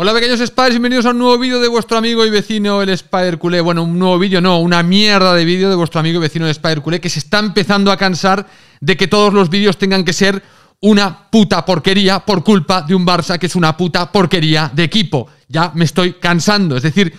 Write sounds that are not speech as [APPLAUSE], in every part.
Hola pequeños Spiders, bienvenidos a un nuevo vídeo de vuestro amigo y vecino el Spider Culé. Bueno, un nuevo vídeo no, una mierda de vídeo de vuestro amigo y vecino el Spider Culé que se está empezando a cansar de que todos los vídeos tengan que ser una puta porquería por culpa de un Barça que es una puta porquería de equipo. Ya me estoy cansando, es decir,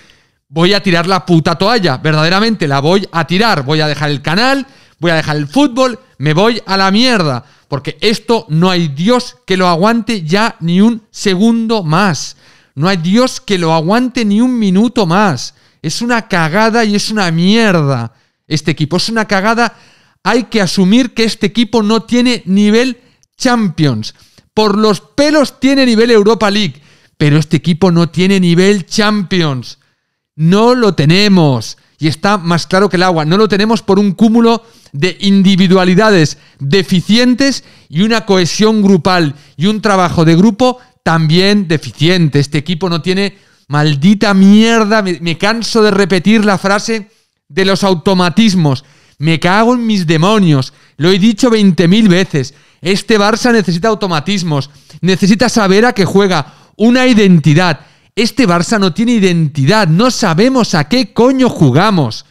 voy a tirar la puta toalla, verdaderamente la voy a tirar, voy a dejar el canal, voy a dejar el fútbol, me voy a la mierda, porque esto no hay Dios que lo aguante ya ni un segundo más. No hay Dios que lo aguante ni un minuto más. Es una cagada y es una mierda. Este equipo es una cagada. Hay que asumir que este equipo no tiene nivel Champions. Por los pelos tiene nivel Europa League. Pero este equipo no tiene nivel Champions. No lo tenemos y está más claro que el agua. No lo tenemos por un cúmulo de individualidades deficientes y una cohesión grupal y un trabajo de grupo también deficiente. Este equipo no tiene maldita mierda. Me, canso de repetir la frase de los automatismos. Me cago en mis demonios. Lo he dicho 20.000 veces. Este Barça necesita automatismos. Necesita saber a qué juega. Una identidad. Este Barça no tiene identidad, no sabemos a qué coño jugamos.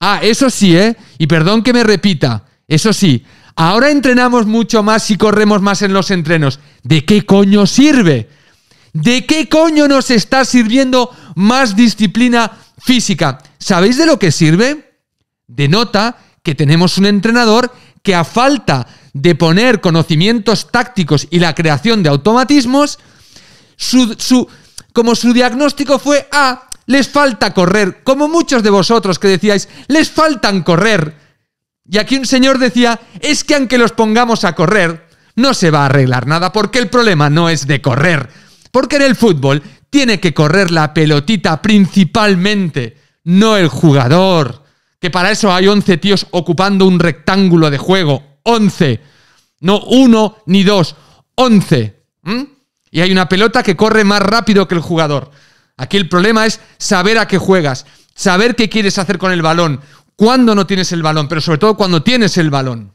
Ah, eso sí, ¿eh? Y perdón que me repita, eso sí, ahora entrenamos mucho más y corremos más en los entrenos. ¿De qué coño sirve? ¿De qué coño nos está sirviendo más disciplina física? ¿Sabéis de lo que sirve? Denota que tenemos un entrenador que a falta de poner conocimientos tácticos y la creación de automatismos, su, su, como su diagnóstico fue A, ah, les falta correr, como muchos de vosotros que decíais, les faltan correr. Y aquí un señor decía, es que aunque los pongamos a correr, no se va a arreglar nada porque el problema no es de correr. Porque en el fútbol tiene que correr la pelotita principalmente, no el jugador. Que para eso hay 11 tíos ocupando un rectángulo de juego. 11. No uno ni dos. 11. Y hay una pelota que corre más rápido que el jugador. Aquí el problema es saber a qué juegas, saber qué quieres hacer con el balón, Cuando no tienes el balón, pero sobre todo cuando tienes el balón.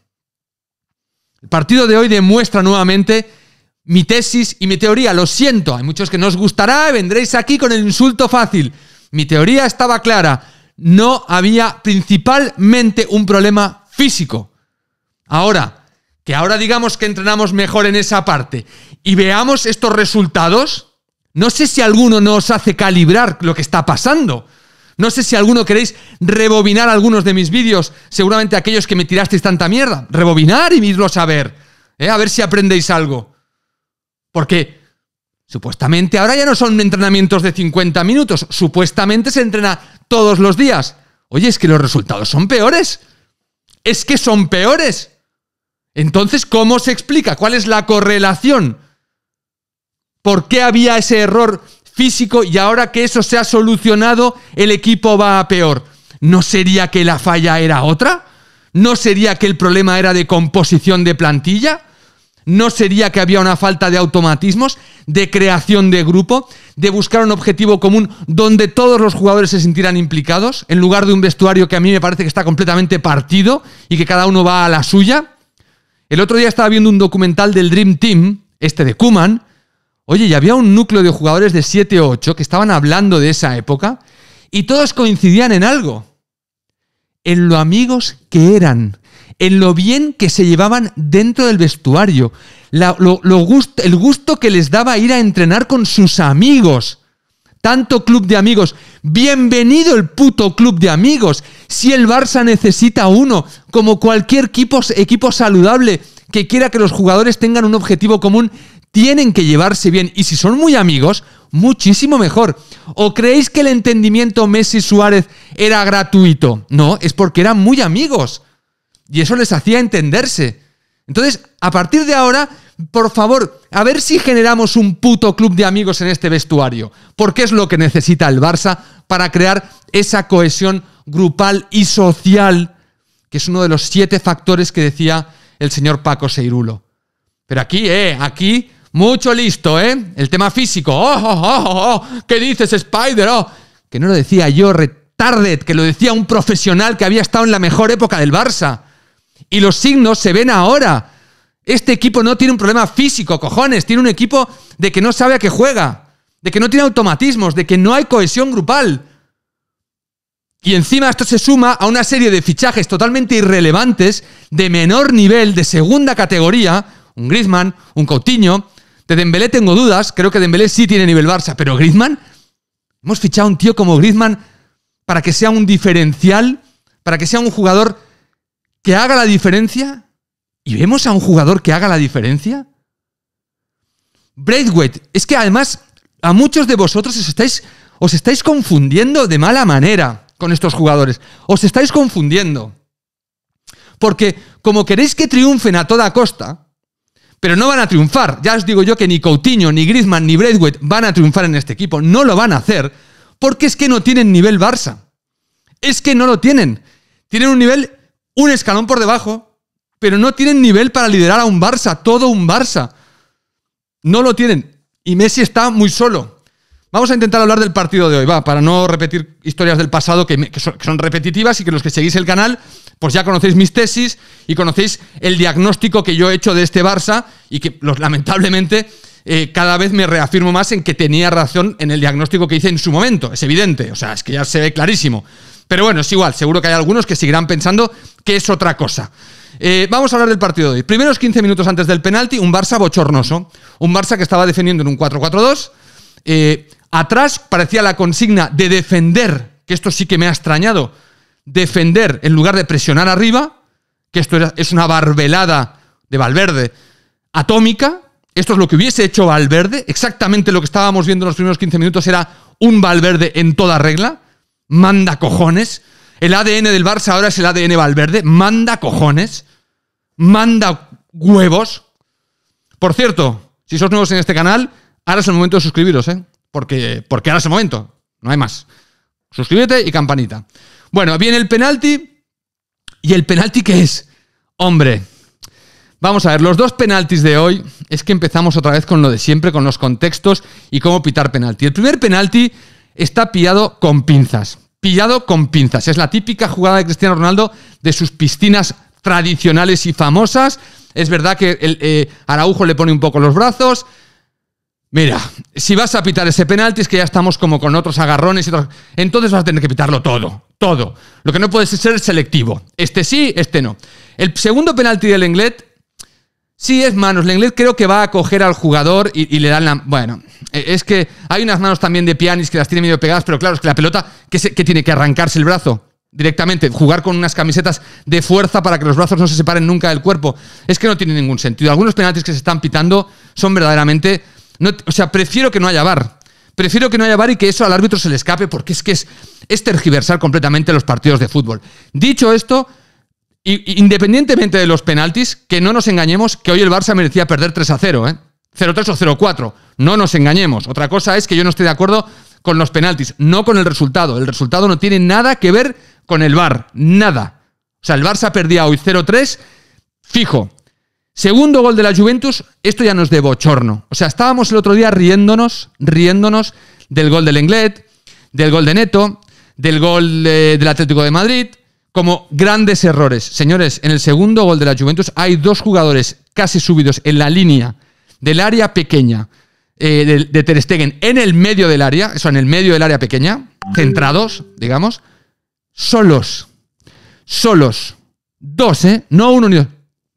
El partido de hoy demuestra nuevamente mi tesis y mi teoría. Lo siento, hay muchos que no os gustará, vendréis aquí con el insulto fácil. Mi teoría estaba clara. No había principalmente un problema físico. Ahora, que ahora digamos que entrenamos mejor en esa parte y veamos estos resultados, no sé si alguno nos hace calibrar lo que está pasando. No sé si alguno queréis rebobinar algunos de mis vídeos, seguramente aquellos que me tirasteis tanta mierda. Rebobinar y irlos a ver. ¿eh? A ver si aprendéis algo. Porque supuestamente ahora ya no son entrenamientos de 50 minutos. Supuestamente se entrena todos los días. Oye, es que los resultados son peores. Es que son peores. Entonces, ¿cómo se explica? ¿Cuál es la correlación? ¿Por qué había ese error físico y ahora que eso se ha solucionado, el equipo va a peor? ¿No sería que la falla era otra? ¿No sería que el problema era de composición de plantilla? ¿No sería que había una falta de automatismos, de creación de grupo, de buscar un objetivo común donde todos los jugadores se sintieran implicados, en lugar de un vestuario que a mí me parece que está completamente partido y que cada uno va a la suya? El otro día estaba viendo un documental del Dream Team, este de Kuman. Oye, y había un núcleo de jugadores de 7 o 8 que estaban hablando de esa época y todos coincidían en algo. En lo amigos que eran, en lo bien que se llevaban dentro del vestuario, lo, el gusto que les daba ir a entrenar con sus amigos tanto club de amigos. Bienvenido el puto club de amigos. Si el Barça necesita uno, como cualquier equipo, equipo, saludable que quiera que los jugadores tengan un objetivo común, tienen que llevarse bien. Y si son muy amigos, muchísimo mejor. ¿O creéis que el entendimiento Messi-Suárez era gratuito? No, es porque eran muy amigos. Y eso les hacía entenderse. Entonces, a partir de ahora, por favor, a ver si generamos un puto club de amigos en este vestuario, porque es lo que necesita el Barça para crear esa cohesión grupal y social, que es uno de los siete factores que decía el señor Paco Seirulo. Pero aquí, eh, aquí, mucho listo, ¿eh? El tema físico. ¡Oh, oh, oh, oh! oh, oh. qué dices, Spider? Oh! Que no lo decía yo, retarded, que lo decía un profesional que había estado en la mejor época del Barça. Y los signos se ven ahora. Este equipo no tiene un problema físico, cojones. Tiene un equipo de que no sabe a qué juega, de que no tiene automatismos, de que no hay cohesión grupal. Y encima esto se suma a una serie de fichajes totalmente irrelevantes, de menor nivel, de segunda categoría. Un Griezmann, un Coutinho. De Dembélé tengo dudas. Creo que Dembélé sí tiene nivel Barça, pero Griezmann... Hemos fichado a un tío como Griezmann para que sea un diferencial, para que sea un jugador que haga la diferencia ¿Y vemos a un jugador que haga la diferencia? Braithwaite, es que además a muchos de vosotros os estáis, os estáis confundiendo de mala manera con estos jugadores. Os estáis confundiendo. Porque como queréis que triunfen a toda costa, pero no van a triunfar. Ya os digo yo que ni Coutinho, ni Griezmann, ni Braithwaite van a triunfar en este equipo. No lo van a hacer porque es que no tienen nivel Barça. Es que no lo tienen. Tienen un nivel un escalón por debajo pero no tienen nivel para liderar a un Barça, todo un Barça. No lo tienen. Y Messi está muy solo. Vamos a intentar hablar del partido de hoy, va, para no repetir historias del pasado que, son, repetitivas y que los que seguís el canal, pues ya conocéis mis tesis y conocéis el diagnóstico que yo he hecho de este Barça y que los, lamentablemente eh, cada vez me reafirmo más en que tenía razón en el diagnóstico que hice en su momento. Es evidente, o sea, es que ya se ve clarísimo. Pero bueno, es igual, seguro que hay algunos que seguirán pensando que es otra cosa. Eh, vamos a hablar del partido de hoy. Primeros 15 minutos antes del penalti, un Barça bochornoso. Un Barça que estaba defendiendo en un 4-4-2. Eh, atrás parecía la consigna de defender, que esto sí que me ha extrañado, defender en lugar de presionar arriba, que esto es una barbelada de Valverde atómica. Esto es lo que hubiese hecho Valverde. Exactamente lo que estábamos viendo en los primeros 15 minutos era un Valverde en toda regla. Manda cojones el ADN del Barça ahora es el ADN Valverde. Manda cojones. Manda huevos. Por cierto, si sos nuevos en este canal, ahora es el momento de suscribiros, ¿eh? Porque, porque ahora es el momento. No hay más. Suscríbete y campanita. Bueno, viene el penalti. ¿Y el penalti qué es? Hombre, vamos a ver, los dos penaltis de hoy es que empezamos otra vez con lo de siempre, con los contextos y cómo pitar penalti. El primer penalti está pillado con pinzas pillado con pinzas. Es la típica jugada de Cristiano Ronaldo de sus piscinas tradicionales y famosas. Es verdad que el, eh, Araujo le pone un poco los brazos. Mira, si vas a pitar ese penalti es que ya estamos como con otros agarrones y Entonces vas a tener que pitarlo todo, todo. Lo que no puedes es ser selectivo. Este sí, este no. El segundo penalti del Englet Sí, es manos. Lenglet creo que va a coger al jugador y, le dan la. Bueno, e, es que hay unas manos también de Pianis que las tiene medio pegadas, pero claro, es que la pelota que, que tiene que arrancarse el brazo directamente, jugar con unas camisetas de fuerza para que los brazos no se separen nunca del cuerpo, es que no tiene ningún sentido. Algunos penaltis que se están pitando son verdaderamente. No, o sea, prefiero que no haya VAR. Prefiero que no haya bar y que eso al árbitro se le escape, porque es que es tergiversar completamente los partidos de fútbol. Dicho esto independientemente de los penaltis, que no nos engañemos que hoy el Barça merecía perder 3 a 0, ¿eh? 0-3 o 0-4. No nos engañemos. Otra cosa es que yo no estoy de acuerdo con los penaltis, no con el resultado. El resultado no tiene nada que ver con el Bar, nada. O sea, el Barça perdía hoy 0-3, fijo. Segundo gol de la Juventus, esto ya nos debo, bochorno. O sea, estábamos el otro día riéndonos, riéndonos del gol del Englet, del gol de Neto, del gol del Atlético de Madrid, como grandes errores. Señores, en el segundo gol de la Juventus hay dos jugadores casi subidos en la línea del área pequeña eh, de, de, Ter Stegen en el medio del área, eso en el medio del área pequeña, centrados, digamos, solos. Solos. Dos, ¿eh? No uno ni dos.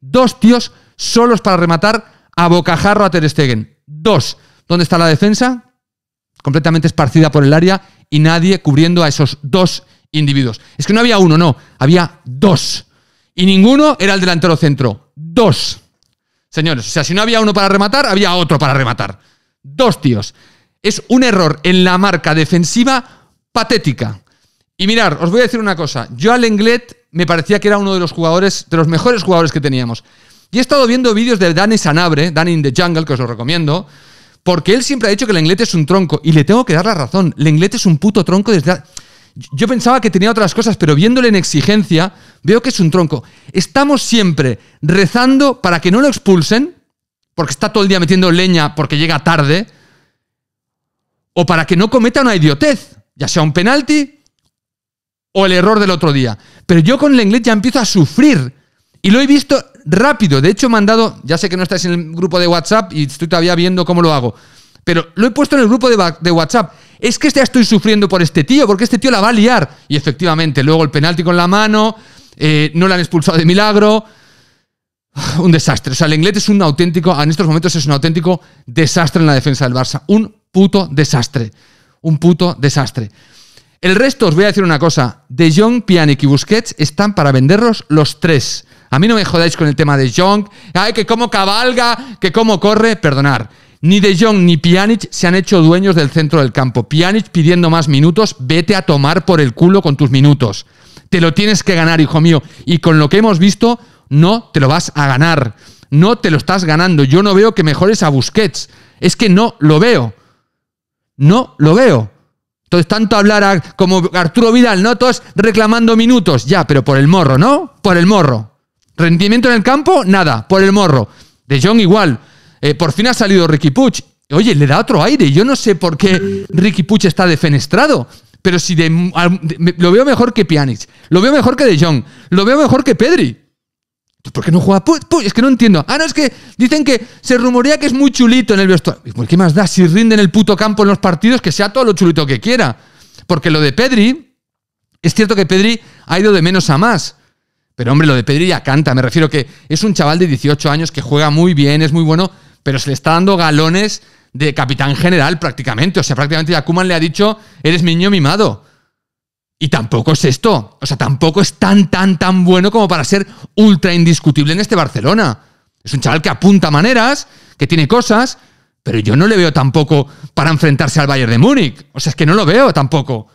Dos tíos solos para rematar a bocajarro a Ter Stegen. Dos. ¿Dónde está la defensa? Completamente esparcida por el área y nadie cubriendo a esos dos individuos. Es que no había uno, no, había dos. Y ninguno era el delantero centro. Dos. Señores, o sea, si no había uno para rematar, había otro para rematar. Dos tíos. Es un error en la marca defensiva patética. Y mirar, os voy a decir una cosa. Yo al Englet me parecía que era uno de los jugadores, de los mejores jugadores que teníamos. Y he estado viendo vídeos de Dani Sanabre, Dani in the Jungle, que os lo recomiendo, porque él siempre ha dicho que el es un tronco. Y le tengo que dar la razón. El es un puto tronco desde. Yo pensaba que tenía otras cosas, pero viéndole en exigencia, veo que es un tronco. Estamos siempre rezando para que no lo expulsen, porque está todo el día metiendo leña porque llega tarde, o para que no cometa una idiotez, ya sea un penalti o el error del otro día. Pero yo con inglés ya empiezo a sufrir. Y lo he visto rápido. De hecho, he mandado, ya sé que no estáis en el grupo de WhatsApp y estoy todavía viendo cómo lo hago, pero lo he puesto en el grupo de, de WhatsApp es que este ya estoy sufriendo por este tío, porque este tío la va a liar. Y efectivamente, luego el penalti con la mano, eh, no la han expulsado de milagro. Ah, un desastre. O sea, el inglés es un auténtico, en estos momentos es un auténtico desastre en la defensa del Barça. Un puto desastre. Un puto desastre. El resto, os voy a decir una cosa. De Jong, Pjanic y Busquets están para venderlos los tres. A mí no me jodáis con el tema de Jong. Ay, que cómo cabalga, que cómo corre. Perdonar. Ni De Jong ni Pjanic se han hecho dueños del centro del campo. Pjanic pidiendo más minutos, vete a tomar por el culo con tus minutos. Te lo tienes que ganar, hijo mío. Y con lo que hemos visto, no te lo vas a ganar. No te lo estás ganando. Yo no veo que mejores a Busquets. Es que no lo veo. No lo veo. Entonces, tanto hablar como Arturo Vidal, ¿no? Todos reclamando minutos. Ya, pero por el morro, ¿no? Por el morro. Rendimiento en el campo, nada, por el morro. De Jong igual. Eh, por fin ha salido Ricky Puch. Oye, le da otro aire. Yo no sé por qué Ricky Puch está defenestrado. Pero si de, lo veo mejor que Pjanic, lo veo mejor que De Jong, lo veo mejor que Pedri. ¿Por qué no juega Puch? Es que no entiendo. Ah, no, es que dicen que se rumorea que es muy chulito en el vestuario. ¿Por qué más da? Si rinde en el puto campo en los partidos, que sea todo lo chulito que quiera. Porque lo de Pedri, es cierto que Pedri ha ido de menos a más. Pero hombre, lo de Pedri ya canta. Me refiero que es un chaval de 18 años que juega muy bien, es muy bueno, pero se le está dando galones de capitán general prácticamente. O sea, prácticamente Yakuman le ha dicho, eres mi niño mimado. Y tampoco es esto. O sea, tampoco es tan, tan, tan bueno como para ser ultra indiscutible en este Barcelona. Es un chaval que apunta maneras, que tiene cosas, pero yo no le veo tampoco para enfrentarse al Bayern de Múnich. O sea, es que no lo veo tampoco.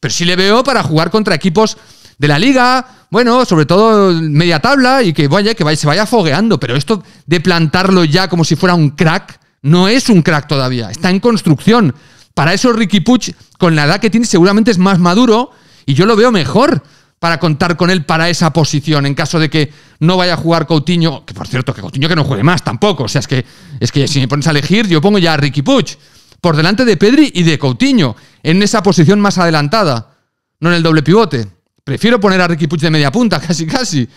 Pero sí le veo para jugar contra equipos de la liga, bueno, sobre todo media tabla y que vaya, que se vaya fogueando. Pero esto de plantarlo ya como si fuera un crack, no es un crack todavía, está en construcción. Para eso Ricky Puch, con la edad que tiene, seguramente es más maduro y yo lo veo mejor para contar con él para esa posición en caso de que no vaya a jugar Coutinho, que por cierto, que Coutinho que no juegue más tampoco, o sea, es que, es que si me pones a elegir, yo pongo ya a Ricky Puch por delante de Pedri y de Coutinho en esa posición más adelantada, no en el doble pivote. Prefiero poner a Ricky Puch de media punta, [LAUGHS] casi, casi.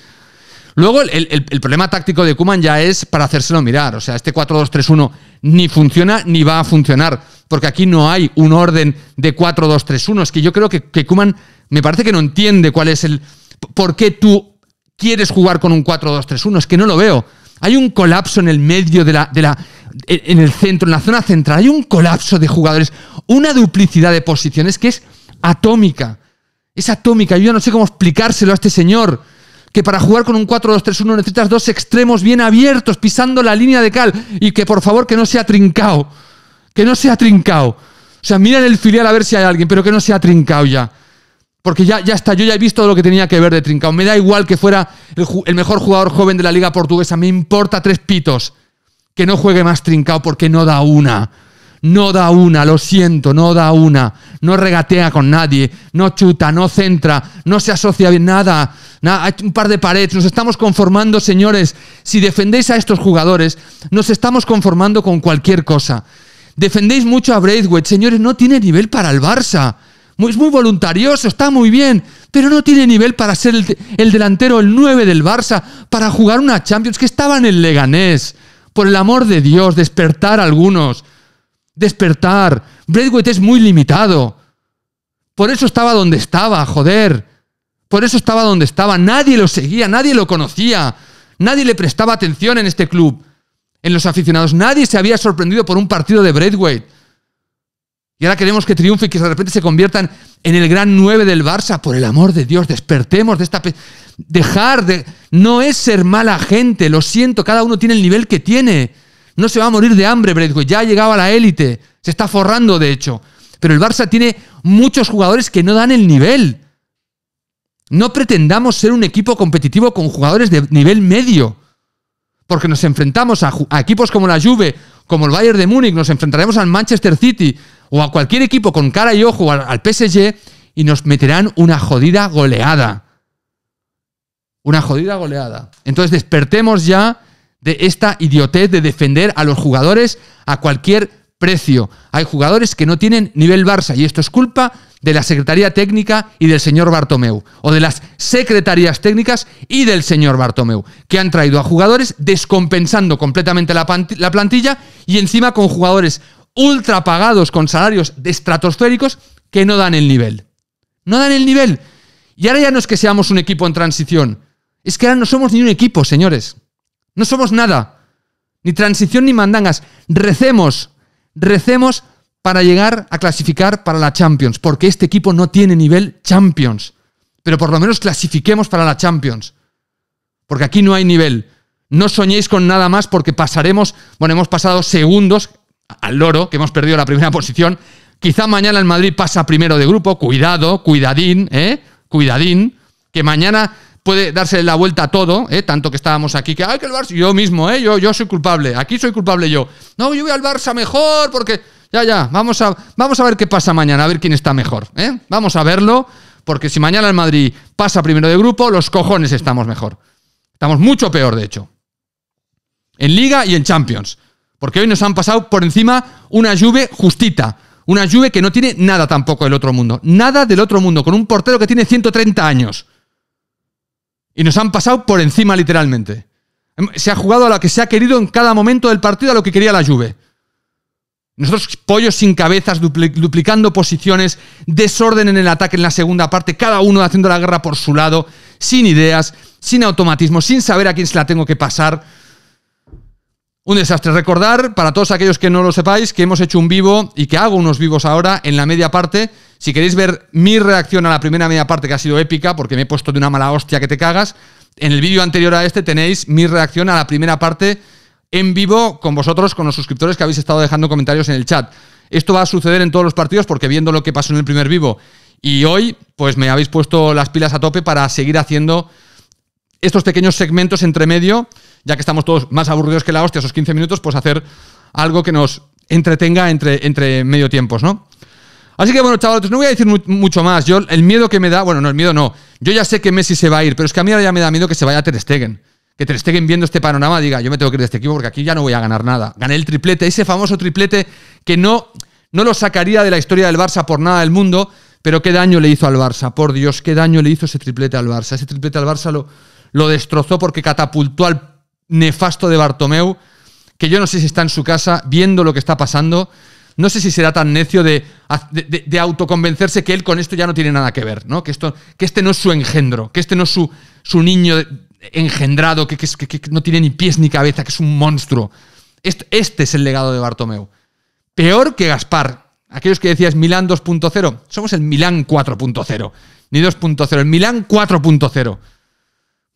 Luego, el, problema táctico de Kuman ya es para hacérselo mirar. O sea, este 4-2-3-1 ni funciona ni va a funcionar. Porque aquí no hay un orden de 4-2-3-1. Es que yo creo que, que Kuman me parece que no entiende cuál es el. ¿Por qué tú quieres jugar con un 4-2-3-1? Es que no lo veo. Hay un colapso en el medio de la, de la, en el centro, en la zona central. Hay un colapso de jugadores, una duplicidad de posiciones que es atómica. Es atómica. Yo ya no sé cómo explicárselo a este señor. Que para jugar con un 4-2-3-1 necesitas dos extremos bien abiertos, pisando la línea de cal. Y que por favor que no sea trincao. Que no sea trincao. O sea, mira el filial a ver si hay alguien, pero que no sea trincao ya. Porque ya, ya está, yo ya he visto lo que tenía que ver de Trincao. Me da igual que fuera el, el, mejor jugador joven de la Liga Portuguesa. Me importa tres pitos. Que no juegue más Trincao porque no da una no da una, lo siento, no da una, no regatea con nadie, no chuta, no centra, no se asocia bien, nada, nada, hay un par de paredes, nos estamos conformando, señores, si defendéis a estos jugadores, nos estamos conformando con cualquier cosa. Defendéis mucho a Braithwaite, señores, no tiene nivel para el Barça. Es muy voluntarioso, está muy bien, pero no tiene nivel para ser el, delantero, el 9 del Barça, para jugar una Champions que estaba en el Leganés. Por el amor de Dios, despertar a algunos despertar. Braithwaite es muy limitado. Por eso estaba donde estaba, joder. Por eso estaba donde estaba. Nadie lo seguía, nadie lo conocía. Nadie le prestaba atención en este club, en los aficionados. Nadie se había sorprendido por un partido de Braithwaite. Y ahora queremos que triunfe y que de repente se conviertan en el gran 9 del Barça. Por el amor de Dios, despertemos de esta... Dejar de... No es ser mala gente, lo siento, cada uno tiene el nivel que tiene. No se va a morir de hambre pero ya ha llegado a la élite, se está forrando de hecho. Pero el Barça tiene muchos jugadores que no dan el nivel. No pretendamos ser un equipo competitivo con jugadores de nivel medio, porque nos enfrentamos a, equipos como la Juve, como el Bayern de Múnich, nos enfrentaremos al Manchester City o a cualquier equipo con cara y ojo al PSG y nos meterán una jodida goleada. Una jodida goleada. Entonces despertemos ya de esta idiotez de defender a los jugadores a cualquier precio. Hay jugadores que no tienen nivel Barça y esto es culpa de la Secretaría Técnica y del señor Bartomeu, o de las Secretarías Técnicas y del señor Bartomeu, que han traído a jugadores descompensando completamente la, plantilla y encima con jugadores ultra pagados con salarios de estratosféricos que no dan el nivel. No dan el nivel. Y ahora ya no es que seamos un equipo en transición, es que ahora no somos ni un equipo, señores. No somos nada. Ni transición ni mandangas. Recemos. Recemos para llegar a clasificar para la Champions. Porque este equipo no tiene nivel Champions. Pero por lo menos clasifiquemos para la Champions. Porque aquí no hay nivel. No soñéis con nada más porque pasaremos, bueno, hemos pasado segundos al loro, que hemos perdido la primera [LAUGHS] posición. Quizá mañana el Madrid pasa primero de grupo, cuidado, cuidadín, ¿eh? Cuidadín, que mañana puede darse la vuelta a todo, ¿eh? tanto que estábamos aquí, que, ay, que el Barça, yo mismo, ¿eh? yo, soy culpable, aquí soy culpable yo. No, yo voy al Barça mejor porque, ya, ya, vamos a, vamos a ver qué pasa mañana, a ver quién está mejor. ¿eh? Vamos a verlo, porque si mañana el Madrid pasa primero de grupo, los cojones estamos mejor. Estamos mucho peor, de hecho. En Liga y en Champions. Porque hoy nos han pasado por encima una lluvia justita. Una lluvia que no tiene nada tampoco del otro mundo. Nada del otro mundo. Con un portero que tiene 130 años. Y nos han pasado por encima literalmente. Em, se ha jugado a lo que se ha querido en cada momento del partido, a lo que quería la Juve. Nosotros pollos sin cabezas, duplicando posiciones, desorden en el ataque en la segunda parte, cada uno haciendo la guerra por su lado, sin ideas, sin automatismo, sin saber a quién se la tengo que pasar. Un desastre. Recordar, para todos aquellos que no lo sepáis, que hemos hecho un vivo y que hago unos vivos ahora en la media parte. Si queréis ver mi reacción a la primera media parte, que ha sido épica, porque me he puesto de una mala hostia que te cagas, en el vídeo anterior a este tenéis mi reacción a la primera parte en vivo con vosotros, con los suscriptores que habéis estado dejando comentarios en el chat. Esto va a suceder en todos los partidos porque viendo lo que pasó en el primer vivo y hoy, pues me habéis puesto las pilas a tope para seguir haciendo estos pequeños segmentos entre medio, ya que estamos todos más aburridos que la hostia esos 15 minutos, pues hacer algo que nos entretenga entre, entre medio tiempos, ¿no? Así que bueno, chavales, pues no voy a decir mucho más. Yo, el miedo que me da, bueno, no, el miedo no. Yo ya sé que Messi se va a ir, pero es que a mí ahora ya me da miedo que se vaya a Ter Que Ter viendo este panorama diga, yo me tengo que ir de este equipo porque aquí ya no voy a ganar nada. Gané el triplete, ese famoso triplete que no, no lo sacaría de la historia del Barça por nada del mundo, pero qué daño le hizo al Barça. Por Dios, qué daño le hizo ese triplete al Barça. Ese triplete al Barça lo, lo destrozó porque catapultó al nefasto de Bartomeu, que yo no sé si está en su casa viendo lo que está pasando. No sé si será tan necio de, de, autoconvencerse que él con esto ya no tiene nada que ver, ¿no? Que, esto, que este no es su engendro, que este no es su, su niño engendrado, que, no tiene ni pies ni cabeza, que es un monstruo. Este, este es el legado de Bartomeu. Peor que Gaspar. Aquellos que decías Milán 2.0, somos el Milán 4.0, ni 2.0, el Milán 4.0.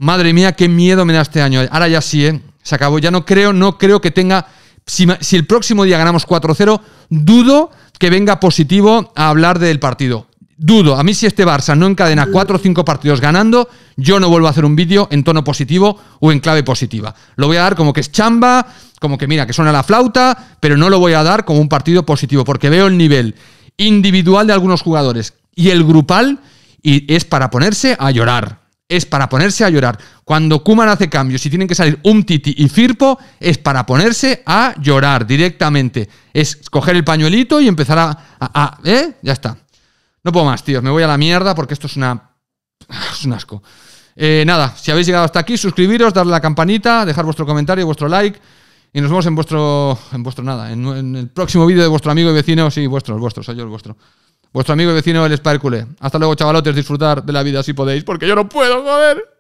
Madre mía, qué miedo me da este año. Ahora ya sí, ¿eh? Se acabó. Ya no creo, no creo que tenga. Si, si el próximo día ganamos 4-0, dudo que venga positivo a hablar del partido. Dudo. A mí, si este Barça no encadena 4 o 5 partidos ganando, yo no vuelvo a hacer un vídeo en tono positivo o en clave positiva. Lo voy a dar como que es chamba, como que mira, que suena la flauta, pero no lo voy a dar como un partido positivo, porque veo el nivel individual de algunos jugadores y el grupal y es para ponerse a llorar es para ponerse a llorar. Cuando Kuman hace cambios y tienen que salir un Titi y Firpo, es para ponerse a llorar directamente. Es coger el pañuelito y empezar a. ¿Eh? Ya está. No puedo más, tíos. Me voy a la mierda porque esto es una. Es un asco. Eh, nada, si habéis llegado hasta aquí, suscribiros, darle la campanita, dejar vuestro comentario, vuestro like. Y nos vemos en vuestro. En vuestro nada. En, el próximo vídeo de vuestro amigo y vecino. Sí, vuestro, vuestro, soy yo el vuestro. Vuestro amigo y vecino el Espárcule. Hasta luego, chavalotes, disfrutar de la vida si podéis, porque yo no puedo, joder.